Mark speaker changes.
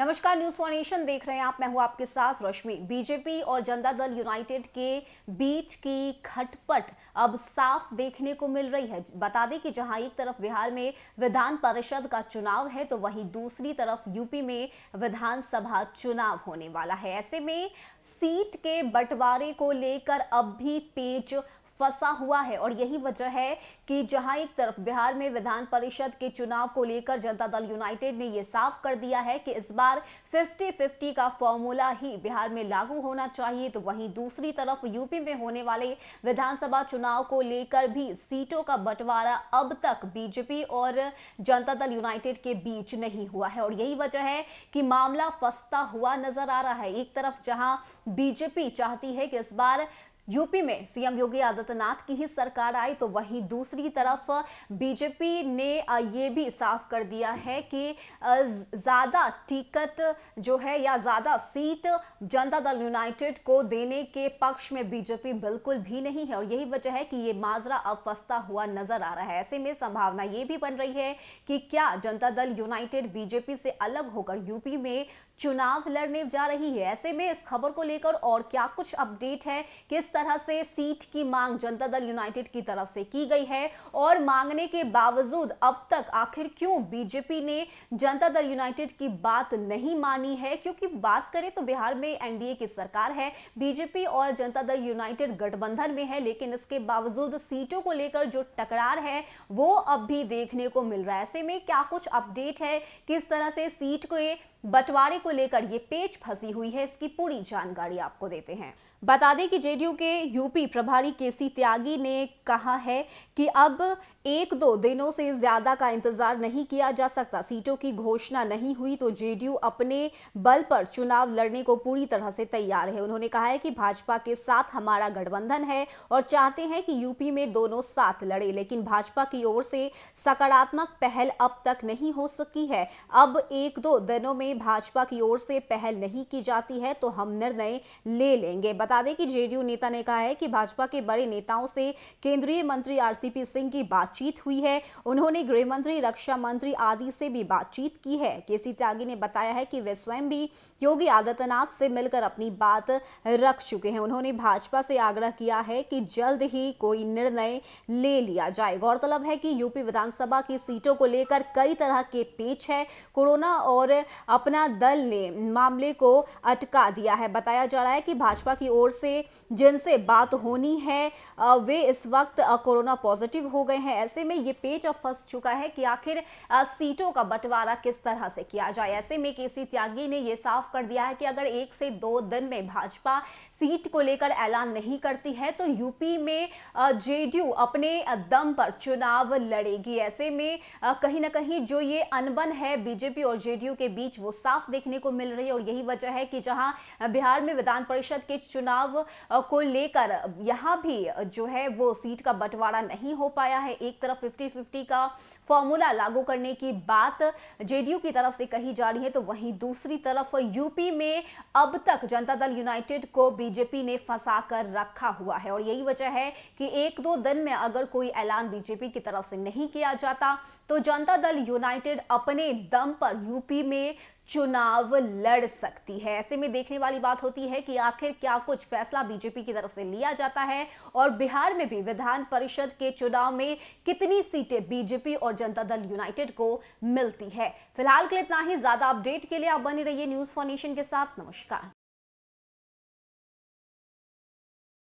Speaker 1: नमस्कार news for nation देख रहे हैं आप मैं हूं आपके साथ रश्मि बीजेपी और जनता दल यूनाइटेड के बीच की खटपट अब साफ देखने को मिल रही है बता दें कि जहां एक तरफ बिहार में विधान परिषद का चुनाव है तो वहीं दूसरी तरफ यूपी में विधानसभा चुनाव होने वाला है ऐसे में सीट के बंटवारे को लेकर अब भी पेच फंसा हुआ है और यही वजह है कि जहां एक तरफ बिहार में विधान परिषद के चुनाव को लेकर जनता दल यूनाइटेड ने यह साफ कर दिया है कि इस बार 50-50 का फॉर्मूला ही बिहार में लागू होना चाहिए तो वहीं दूसरी तरफ यूपी में होने वाले विधानसभा चुनाव को लेकर भी सीटों का बंटवारा अब तक बीजेपी और जनता दल यूनाइटेड के बीच नहीं हुआ है और यही वजह है कि मामला फंसता हुआ नजर आ रहा है एक तरफ जहां बीजेपी चाहती है कि इस बार यूपी में सीएम योगी आदित्यनाथ की ही सरकार आई तो वहीं दूसरी तरफ बीजेपी ने ये भी साफ कर दिया है कि ज़्यादा टिकट जो है या ज़्यादा सीट जनता दल यूनाइटेड को देने के पक्ष में बीजेपी बिल्कुल भी नहीं है और यही वजह है कि ये माजरा अब फंसता हुआ नजर आ रहा है ऐसे में संभावना ये भी बन रही है कि क्या जनता दल यूनाइटेड बीजेपी से अलग होकर यूपी में चुनाव लड़ने जा रही है ऐसे में इस खबर को लेकर और क्या कुछ अपडेट है किस तरह से सीट की मांग जनता दल यूनाइटेड की तरफ से की गई है और मांगने के बावजूद अब तक आखिर क्यों बीजेपी ने जनता दल यूनाइटेड की बात नहीं मानी है क्योंकि बात करें तो बिहार में एनडीए की सरकार है बीजेपी और जनता दल यूनाइटेड गठबंधन में है लेकिन इसके बावजूद सीटों को लेकर जो टकरार है वो अब भी देखने को मिल रहा है ऐसे में क्या कुछ अपडेट है किस तरह से सीट को बंटवारे को लेकर ये पेच फंसी हुई है इसकी पूरी जानकारी आपको देते हैं बता दें कि जेडीयू के के यूपी प्रभारी केसी त्यागी ने कहा है कि अब एक दो दिनों से ज्यादा का इंतजार नहीं किया जा सकता सीटों की घोषणा नहीं हुई तो जेडीयू अपने बल पर चुनाव लड़ने को पूरी तरह से तैयार है उन्होंने कहा है कि भाजपा के साथ हमारा गठबंधन है और चाहते हैं कि यूपी में दोनों साथ लड़े लेकिन भाजपा की ओर से सकारात्मक पहल अब तक नहीं हो सकी है अब एक दो दिनों में भाजपा की ओर से पहल नहीं की जाती है तो हम निर्णय ले लेंगे बता दें कि जेडीयू नेता सिंधिया ने कहा है कि भाजपा के बड़े नेताओं से केंद्रीय मंत्री आरसीपी सिंह की बातचीत हुई है उन्होंने गृह मंत्री रक्षा मंत्री आदि से भी बातचीत की है के त्यागी ने बताया है कि वे स्वयं भी योगी आदित्यनाथ से मिलकर अपनी बात रख चुके हैं उन्होंने भाजपा से आग्रह किया है कि जल्द ही कोई निर्णय ले लिया जाए गौरतलब है कि यूपी विधानसभा की सीटों को लेकर कई तरह के पेच है कोरोना और अपना दल ने मामले को अटका दिया है बताया जा रहा है कि भाजपा की ओर से जिन जिनसे बात होनी है वे इस वक्त कोरोना पॉजिटिव हो गए हैं ऐसे में ये पेज अब फंस चुका है कि आखिर सीटों का बंटवारा किस तरह से किया जाए ऐसे में केसी त्यागी ने यह साफ कर दिया है कि अगर एक से दो दिन में भाजपा सीट को लेकर ऐलान नहीं करती है तो यूपी में जेडीयू अपने दम पर चुनाव लड़ेगी ऐसे में कहीं ना कहीं जो ये अनबन है बीजेपी और जेडीयू के बीच वो साफ देखने को मिल रही है और यही वजह है कि जहां बिहार में विधान परिषद के चुनाव को लेकर यहां भी जो है वो सीट का बंटवारा नहीं हो पाया है एक तरफ फिफ्टी फिफ्टी का फॉर्मूला लागू करने की बात जेडीयू की तरफ से कही जा रही है तो वहीं दूसरी तरफ यूपी में अब तक जनता दल यूनाइटेड को बीजेपी ने फंसा कर रखा हुआ है और यही वजह है कि एक दो दिन में अगर कोई ऐलान बीजेपी की तरफ से नहीं किया जाता तो जनता दल यूनाइटेड अपने दम पर यूपी में चुनाव लड़ सकती है ऐसे में देखने वाली बात होती है कि आखिर क्या कुछ फैसला बीजेपी की तरफ से लिया जाता है और बिहार में भी विधान परिषद के चुनाव में कितनी सीटें बीजेपी और जनता दल यूनाइटेड को मिलती है फिलहाल के लिए इतना ही ज्यादा अपडेट के लिए आप बने रहिए न्यूज फॉर नेशन के साथ नमस्कार